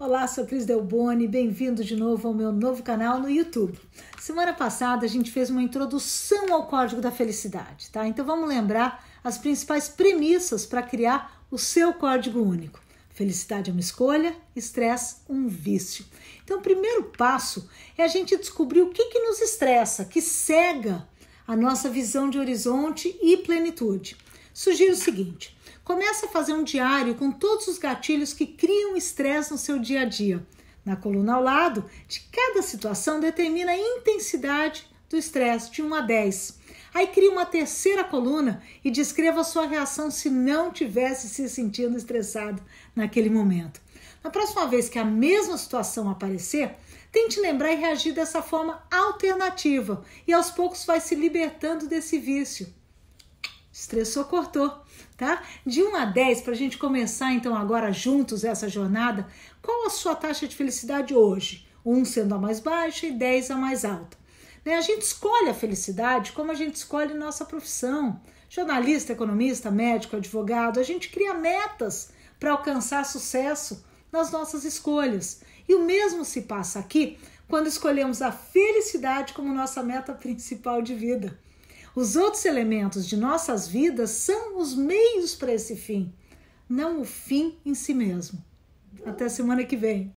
Olá, sou Cris Boni, bem-vindo de novo ao meu novo canal no YouTube. Semana passada a gente fez uma introdução ao Código da Felicidade, tá? Então vamos lembrar as principais premissas para criar o seu código único. Felicidade é uma escolha, estresse um vício. Então o primeiro passo é a gente descobrir o que, que nos estressa, que cega a nossa visão de horizonte e plenitude. Sugiro o seguinte: Começa a fazer um diário com todos os gatilhos que criam estresse no seu dia a dia. Na coluna ao lado, de cada situação determina a intensidade do estresse de 1 a 10. Aí cria uma terceira coluna e descreva a sua reação se não tivesse se sentindo estressado naquele momento. Na próxima vez que a mesma situação aparecer, tente lembrar e reagir dessa forma alternativa e aos poucos vai se libertando desse vício estressou, cortou, tá? De 1 a 10, para a gente começar então agora juntos essa jornada, qual a sua taxa de felicidade hoje? 1 sendo a mais baixa e 10 a mais alta. Né? A gente escolhe a felicidade como a gente escolhe nossa profissão. Jornalista, economista, médico, advogado, a gente cria metas para alcançar sucesso nas nossas escolhas. E o mesmo se passa aqui quando escolhemos a felicidade como nossa meta principal de vida. Os outros elementos de nossas vidas são os meios para esse fim, não o fim em si mesmo. Até semana que vem.